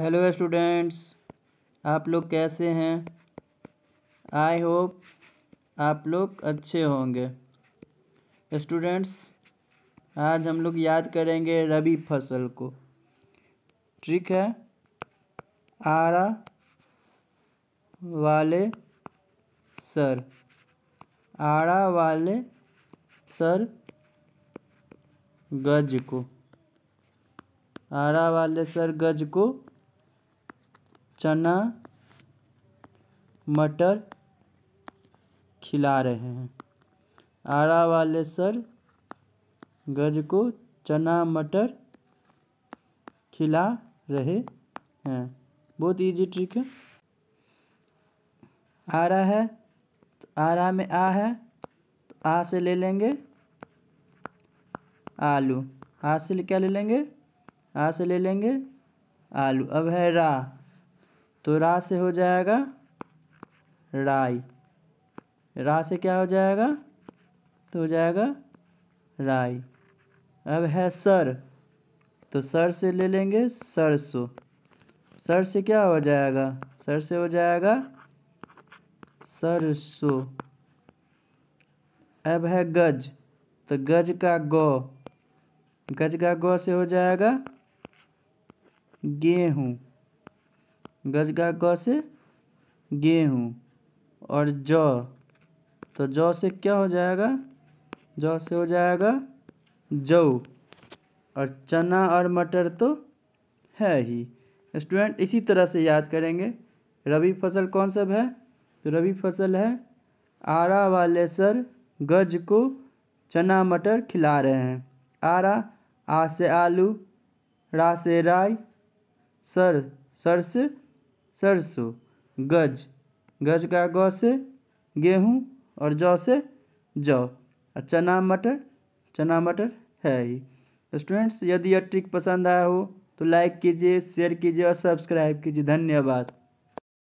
hello students आप लोग कैसे हैं आई होप आप लोग अच्छे होंगे स्टूडेंट्स आज हम लोग याद करेंगे रबी फसल को ठीक है आरा वाले सर आड़ा वाले सर गज को आरा वाले सर गज को चना मटर खिला रहे हैं आरा वाले सर गज को चना मटर खिला रहे हैं बहुत इजी ट्रिक है आ रहा है तो आ रहा में आ है तो आ से ले लेंगे आलू आ से क्या ले लेंगे आ से ले लेंगे आलू अब है रा तो रा से हो जाएगा राई रा से क्या हो जाएगा तो हो जाएगा राई अब है सर तो सर से ले लेंगे सरसों सर से क्या हो जाएगा सर से हो जाएगा सरसों अब है गज तो गज का गौ गज का गौ से हो जाएगा गेहूँ गज का ग से गेहूँ और जौ तो जौ से क्या हो जाएगा जौ से हो जाएगा जौ और चना और मटर तो है ही स्टूडेंट इसी तरह से याद करेंगे रबी फसल कौन सब है तो रबी फसल है आरा वाले सर गज को चना मटर खिला रहे हैं आरा आ से आलू रा से राय सर सर से सरसों गज गज का गौ से गेहूँ और जौ से जौ और चना मटर चना मटर है ही तो स्टूडेंट्स यदि यह ट्रिक पसंद आया हो तो लाइक कीजिए शेयर कीजिए और सब्सक्राइब कीजिए धन्यवाद